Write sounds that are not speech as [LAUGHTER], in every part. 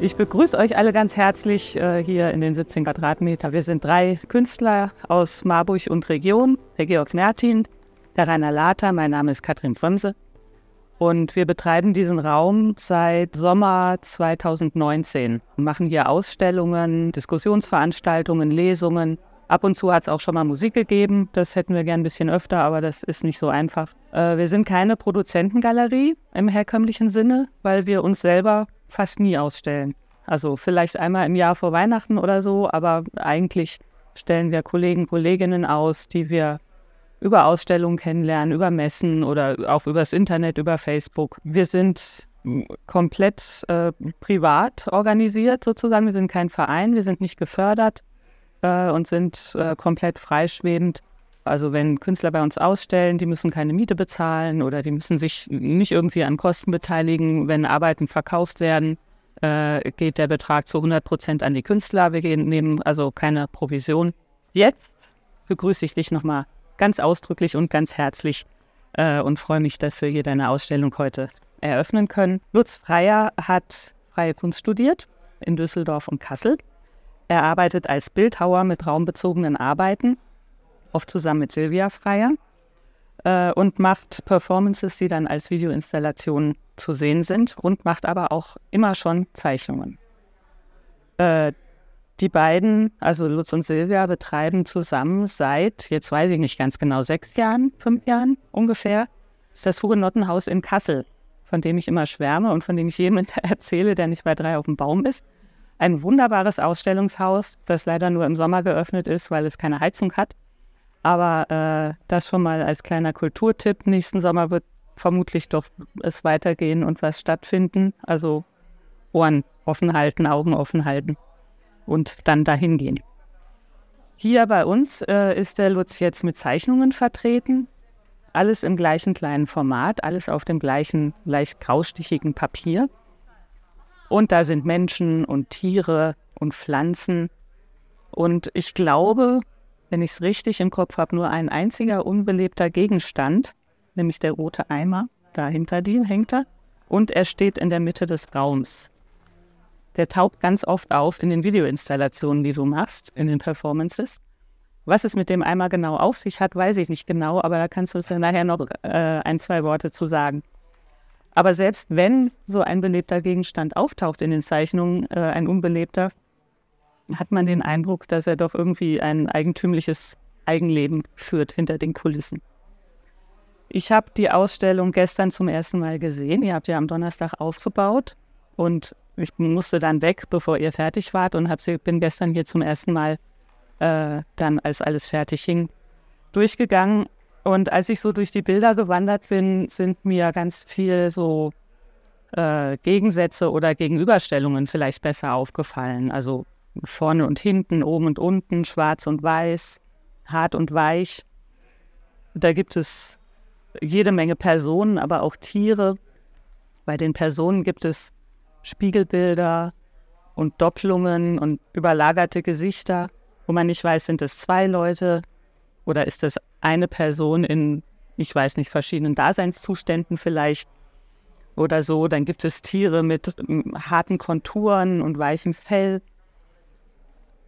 Ich begrüße euch alle ganz herzlich äh, hier in den 17 Quadratmeter. Wir sind drei Künstler aus Marburg und Region, der Georg Mertin, der Rainer Later, mein Name ist Katrin Frömse und wir betreiben diesen Raum seit Sommer 2019, machen hier Ausstellungen, Diskussionsveranstaltungen, Lesungen. Ab und zu hat es auch schon mal Musik gegeben. Das hätten wir gern ein bisschen öfter, aber das ist nicht so einfach. Äh, wir sind keine Produzentengalerie im herkömmlichen Sinne, weil wir uns selber fast nie ausstellen. Also vielleicht einmal im Jahr vor Weihnachten oder so, aber eigentlich stellen wir Kollegen, Kolleginnen aus, die wir über Ausstellungen kennenlernen, über Messen oder auch übers Internet, über Facebook. Wir sind komplett äh, privat organisiert sozusagen. Wir sind kein Verein, wir sind nicht gefördert äh, und sind äh, komplett freischwebend. Also wenn Künstler bei uns ausstellen, die müssen keine Miete bezahlen oder die müssen sich nicht irgendwie an Kosten beteiligen. Wenn Arbeiten verkauft werden, äh, geht der Betrag zu 100 Prozent an die Künstler. Wir gehen, nehmen also keine Provision. Jetzt begrüße ich dich nochmal ganz ausdrücklich und ganz herzlich äh, und freue mich, dass wir hier deine Ausstellung heute eröffnen können. Lutz Freier hat freie Kunst studiert in Düsseldorf und Kassel. Er arbeitet als Bildhauer mit raumbezogenen Arbeiten, oft zusammen mit Silvia Freier, äh, und macht Performances, die dann als Videoinstallationen zu sehen sind und macht aber auch immer schon Zeichnungen. Äh, die beiden, also Lutz und Silvia, betreiben zusammen seit, jetzt weiß ich nicht ganz genau, sechs Jahren, fünf Jahren ungefähr, ist das Hugenottenhaus in Kassel, von dem ich immer schwärme und von dem ich jemand [LAUGHS] erzähle, der nicht bei drei auf dem Baum ist. Ein wunderbares Ausstellungshaus, das leider nur im Sommer geöffnet ist, weil es keine Heizung hat. Aber äh, das schon mal als kleiner Kulturtipp. Nächsten Sommer wird vermutlich doch es weitergehen und was stattfinden. Also Ohren offen halten, Augen offen halten und dann dahin gehen. Hier bei uns äh, ist der Lutz jetzt mit Zeichnungen vertreten. Alles im gleichen kleinen Format, alles auf dem gleichen leicht graustichigen Papier. Und da sind Menschen und Tiere und Pflanzen. Und ich glaube, wenn ich es richtig im Kopf habe, nur ein einziger unbelebter Gegenstand, nämlich der rote Eimer. Da hinter dir hängt er. Und er steht in der Mitte des Raums der taucht ganz oft auf in den Videoinstallationen, die du machst, in den Performances. Was es mit dem Eimer genau auf sich hat, weiß ich nicht genau, aber da kannst du es dann nachher noch äh, ein, zwei Worte zu sagen. Aber selbst wenn so ein belebter Gegenstand auftaucht in den Zeichnungen, äh, ein unbelebter, hat man den Eindruck, dass er doch irgendwie ein eigentümliches Eigenleben führt hinter den Kulissen. Ich habe die Ausstellung gestern zum ersten Mal gesehen. Ihr habt ja am Donnerstag aufgebaut und ich musste dann weg, bevor ihr fertig wart und hab, sie, bin gestern hier zum ersten Mal äh, dann, als alles fertig hing, durchgegangen. Und als ich so durch die Bilder gewandert bin, sind mir ganz viel so äh, Gegensätze oder Gegenüberstellungen vielleicht besser aufgefallen. Also vorne und hinten, oben und unten, schwarz und weiß, hart und weich. Da gibt es jede Menge Personen, aber auch Tiere. Bei den Personen gibt es Spiegelbilder und Doppelungen und überlagerte Gesichter, wo man nicht weiß, sind es zwei Leute oder ist es eine Person in, ich weiß nicht, verschiedenen Daseinszuständen vielleicht oder so. Dann gibt es Tiere mit harten Konturen und weißem Fell.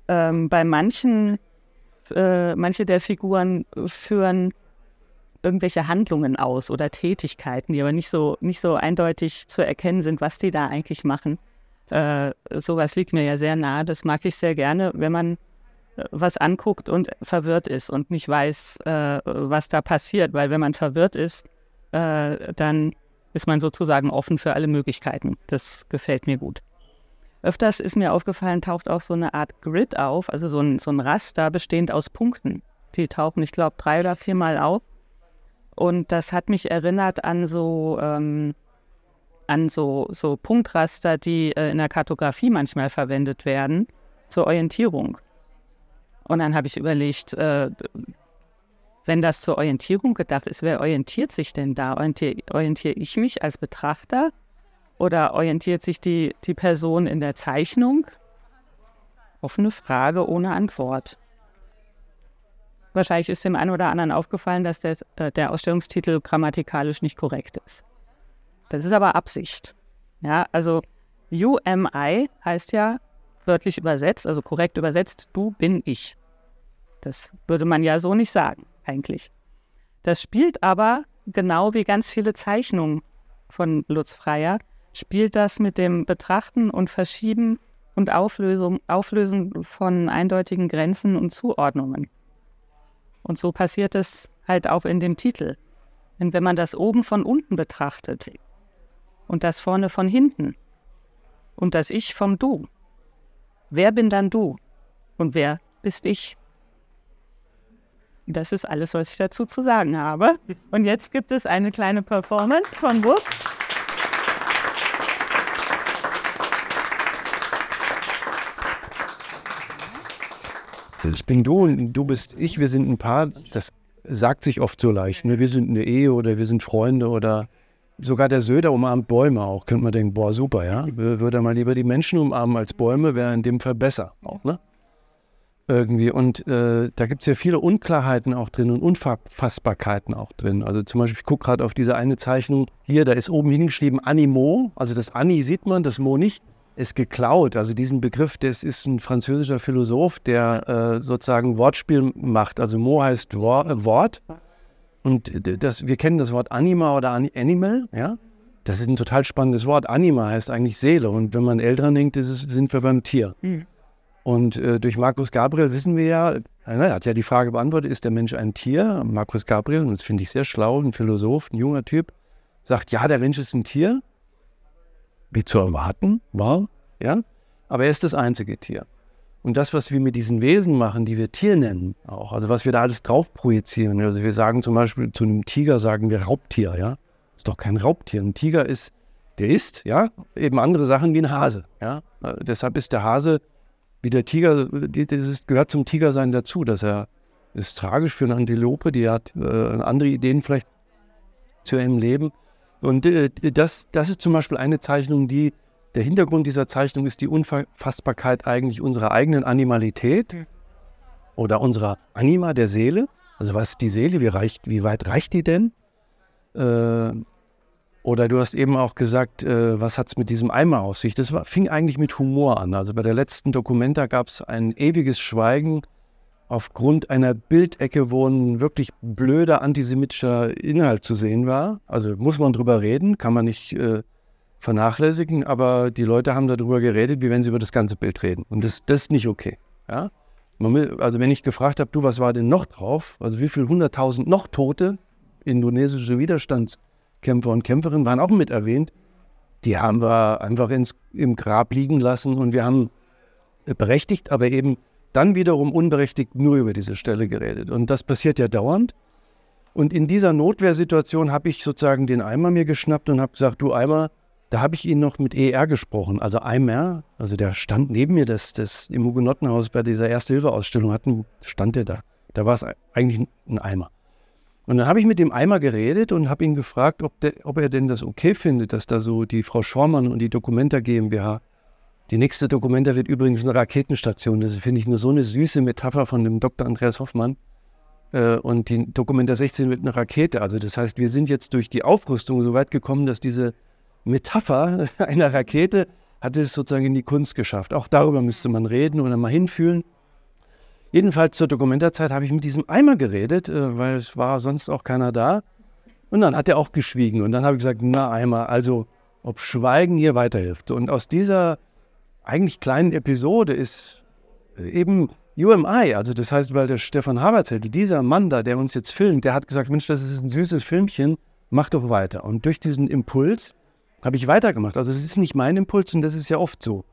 Ähm, bei manchen, äh, manche der Figuren führen irgendwelche Handlungen aus oder Tätigkeiten, die aber nicht so, nicht so eindeutig zu erkennen sind, was die da eigentlich machen. Äh, sowas liegt mir ja sehr nahe. Das mag ich sehr gerne, wenn man äh, was anguckt und verwirrt ist und nicht weiß, äh, was da passiert. Weil wenn man verwirrt ist, äh, dann ist man sozusagen offen für alle Möglichkeiten. Das gefällt mir gut. Öfters ist mir aufgefallen, taucht auch so eine Art Grid auf, also so ein, so ein Raster bestehend aus Punkten. Die tauchen, ich glaube, drei oder viermal auf. Und das hat mich erinnert an so, ähm, an so, so Punktraster, die äh, in der Kartografie manchmal verwendet werden, zur Orientierung. Und dann habe ich überlegt, äh, wenn das zur Orientierung gedacht ist, wer orientiert sich denn da? Orientiere orientier ich mich als Betrachter oder orientiert sich die, die Person in der Zeichnung? Offene Frage ohne Antwort. Wahrscheinlich ist dem einen oder anderen aufgefallen, dass der, äh, der Ausstellungstitel grammatikalisch nicht korrekt ist. Das ist aber Absicht. Ja, also UMI heißt ja wörtlich übersetzt, also korrekt übersetzt, du bin ich. Das würde man ja so nicht sagen, eigentlich. Das spielt aber genau wie ganz viele Zeichnungen von Lutz Freier, spielt das mit dem Betrachten und Verschieben und Auflösung, Auflösen von eindeutigen Grenzen und Zuordnungen. Und so passiert es halt auch in dem Titel. Denn wenn man das oben von unten betrachtet und das vorne von hinten und das Ich vom Du, wer bin dann du und wer bist ich? Das ist alles, was ich dazu zu sagen habe. Und jetzt gibt es eine kleine Performance von Wupp. Ich bin du und du bist ich, wir sind ein Paar. Das sagt sich oft so leicht. Ne? Wir sind eine Ehe oder wir sind Freunde oder sogar der Söder umarmt Bäume auch. Könnte man denken, boah, super, ja. Würde er mal lieber die Menschen umarmen als Bäume, wäre in dem Fall besser auch, ne? Irgendwie. Und äh, da gibt es ja viele Unklarheiten auch drin und Unfassbarkeiten auch drin. Also zum Beispiel, ich gucke gerade auf diese eine Zeichnung hier, da ist oben hingeschrieben Animo. Also das Ani sieht man, das Mo nicht ist geklaut. Also diesen Begriff, das ist ein französischer Philosoph, der äh, sozusagen Wortspiel macht. Also Mo heißt Wort. Und das, wir kennen das Wort Anima oder Animal, ja. Das ist ein total spannendes Wort. Anima heißt eigentlich Seele. Und wenn man Eltern denkt, es, sind wir beim Tier. Mhm. Und äh, durch Markus Gabriel wissen wir ja, er hat ja die Frage beantwortet, ist der Mensch ein Tier? Markus Gabriel, und das finde ich sehr schlau, ein Philosoph, ein junger Typ, sagt, ja, der Mensch ist ein Tier wie zu erwarten war. Ja? Aber er ist das einzige Tier. Und das, was wir mit diesen Wesen machen, die wir Tier nennen, auch, also was wir da alles drauf projizieren. Also wir sagen zum Beispiel zu einem Tiger sagen wir Raubtier, ja. Ist doch kein Raubtier. Ein Tiger ist, der ist, ja, eben andere Sachen wie ein Hase, ja. Also deshalb ist der Hase wie der Tiger, das gehört zum Tigersein dazu, dass er ist tragisch für eine Antilope, die hat äh, andere Ideen vielleicht zu ihrem Leben. Und äh, das, das ist zum Beispiel eine Zeichnung, die der Hintergrund dieser Zeichnung ist die Unfassbarkeit eigentlich unserer eigenen Animalität hm. oder unserer Anima der Seele. Also was ist die Seele? Wie, reicht, wie weit reicht die denn? Äh, oder du hast eben auch gesagt, äh, was hat es mit diesem Eimer auf sich? Das war, fing eigentlich mit Humor an. Also bei der letzten Dokumenta gab es ein ewiges Schweigen aufgrund einer Bildecke, wo ein wirklich blöder antisemitischer Inhalt zu sehen war. Also muss man drüber reden, kann man nicht äh, vernachlässigen, aber die Leute haben darüber geredet, wie wenn sie über das ganze Bild reden. Und das, das ist nicht okay. Ja? Will, also wenn ich gefragt habe, du, was war denn noch drauf? Also wie viele hunderttausend noch Tote, indonesische Widerstandskämpfer und Kämpferinnen waren auch mit erwähnt, die haben wir einfach ins, im Grab liegen lassen und wir haben berechtigt, aber eben dann wiederum unberechtigt nur über diese Stelle geredet. Und das passiert ja dauernd. Und in dieser Notwehrsituation habe ich sozusagen den Eimer mir geschnappt und habe gesagt, du Eimer, da habe ich ihn noch mit ER gesprochen. Also Eimer, also der stand neben mir, das, das im Hugenottenhaus bei dieser Erste-Hilfe-Ausstellung hatten, stand er da. Da war es eigentlich ein Eimer. Und dann habe ich mit dem Eimer geredet und habe ihn gefragt, ob, der, ob, er denn das okay findet, dass da so die Frau Schormann und die Dokumenta GmbH die nächste Dokumenta wird übrigens eine Raketenstation. Das finde ich nur so eine süße Metapher von dem Dr. Andreas Hoffmann. Äh, und die Dokumenta 16 wird eine Rakete. Also das heißt, wir sind jetzt durch die Aufrüstung so weit gekommen, dass diese Metapher [LAUGHS] einer Rakete hat es sozusagen in die Kunst geschafft. Auch darüber müsste man reden oder mal hinfühlen. Jedenfalls zur Dokumentarzeit habe ich mit diesem Eimer geredet, äh, weil es war sonst auch keiner da. Und dann hat er auch geschwiegen. Und dann habe ich gesagt, na Eimer, also ob Schweigen hier weiterhilft. Und aus dieser eigentlich kleinen Episode ist äh, eben UMI, also das heißt, weil der Stefan Haberzettel, dieser Mann da, der uns jetzt filmt, der hat gesagt, Mensch, das ist ein süßes Filmchen, mach doch weiter. Und durch diesen Impuls habe ich weitergemacht. Also es ist nicht mein Impuls und das ist ja oft so.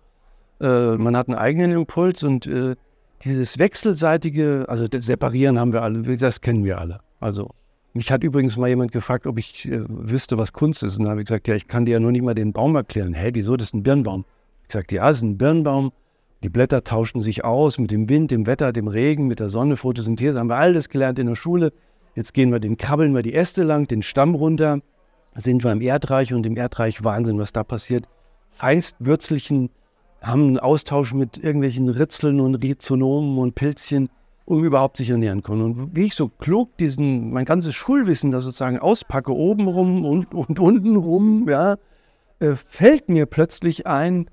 Äh, man hat einen eigenen Impuls und äh, dieses wechselseitige, also das Separieren haben wir alle, das kennen wir alle. Also mich hat übrigens mal jemand gefragt, ob ich äh, wüsste, was Kunst ist. Und da habe ich gesagt, ja, ich kann dir ja nur nicht mal den Baum erklären. Hä, wieso, das ist ein Birnbaum. Ich sagte, ja, es ist ein Birnbaum. Die Blätter tauschten sich aus mit dem Wind, dem Wetter, dem Regen, mit der Sonne, Photosynthese. Haben wir alles gelernt in der Schule. Jetzt gehen wir den krabbeln wir die Äste lang, den Stamm runter, sind wir im Erdreich und im Erdreich Wahnsinn, was da passiert. Feinstwürzlichen haben einen Austausch mit irgendwelchen Ritzeln und Rhizonomen und Pilzchen, um überhaupt sich ernähren können. Und wie ich so klug diesen, mein ganzes Schulwissen da sozusagen auspacke, oben rum und, und unten rum, ja, äh, fällt mir plötzlich ein,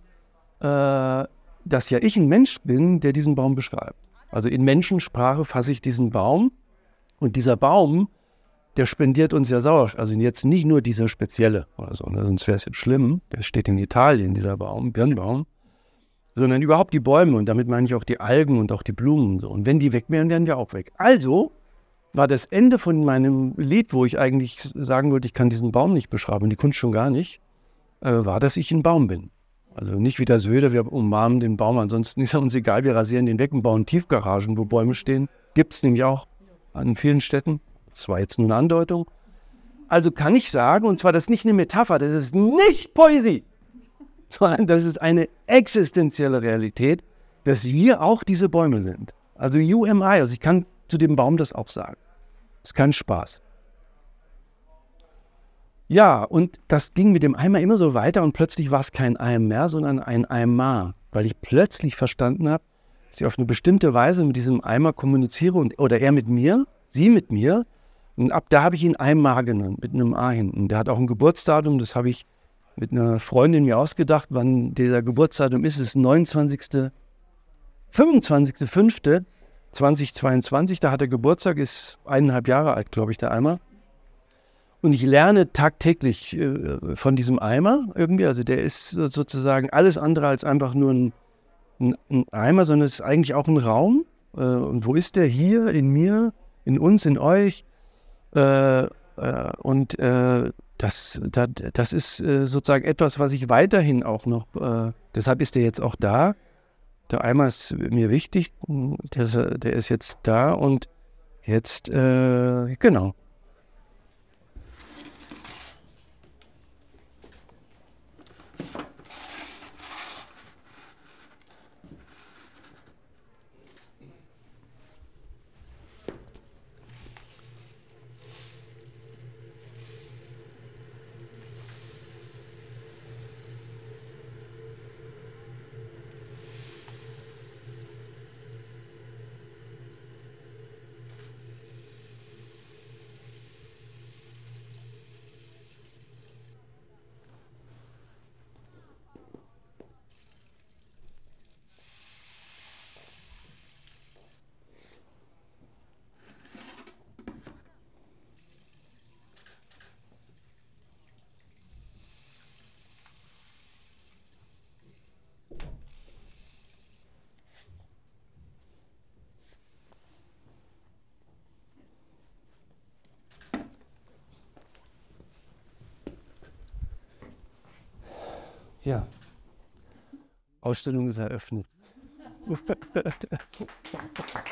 äh, dass ja ich ein Mensch bin, der diesen Baum beschreibt. Also in Menschensprache fasse ich diesen Baum und dieser Baum, der spendiert uns ja Sauerstoff. Also jetzt nicht nur dieser spezielle oder so, ne? sonst wäre es jetzt schlimm. Der steht in Italien, dieser Baum, Birnbaum. Sondern überhaupt die Bäume und damit meine ich auch die Algen und auch die Blumen. Und so. Und wenn die weg wären, wären die auch weg. Also war das Ende von meinem Lied, wo ich eigentlich sagen wollte, ich kann diesen Baum nicht beschreiben, die Kunst schon gar nicht, äh, war, dass ich ein Baum bin. Also nicht wie der Söder, wir umarmen den Baum, ansonsten [LAUGHS] ist er uns egal, wir rasieren den weg und bauen Tiefgaragen, wo Bäume stehen. Gibt es nämlich auch an vielen Städten. Das war jetzt nur eine Andeutung. Also kann ich sagen, und zwar das ist nicht eine Metapher, das ist nicht Poesie, [LAUGHS] sondern das ist eine existenzielle Realität, dass wir auch diese Bäume sind. Also you am I, also ich kann zu dem Baum das auch sagen. Es ist kein Spaß. Ja, und das ging mit dem Eimer immer so weiter und plötzlich war es kein Eimer mehr, sondern ein Eimer, weil ich plötzlich verstanden habe, dass ich auf eine bestimmte Weise mit diesem Eimer kommuniziere und, oder er mit mir, sie mit mir. Und ab da habe ich ihn Eimer genannt, mit einem A hinten. Der hat auch ein Geburtsdatum, das habe ich mit einer Freundin mir ausgedacht, wann dieser Geburtsdatum ist. Es ist 29. 25.05.2022, da hat er Geburtstag, ist eineinhalb Jahre alt, glaube ich, der Eimer. Und ich lerne tagtäglich äh, von diesem Eimer irgendwie. Also der ist sozusagen alles andere als einfach nur ein, ein, ein Eimer, sondern es ist eigentlich auch ein Raum. Äh, und wo ist der hier in mir, in uns, in euch? Äh, äh und äh, das, das, das, ist äh, sozusagen etwas, was ich weiterhin auch noch, deshalb ist der jetzt auch da. Der Eimer ist mir wichtig, der, der ist jetzt da und jetzt, genau, Ja. Ausstellung ist eröffnet. [LAUGHS]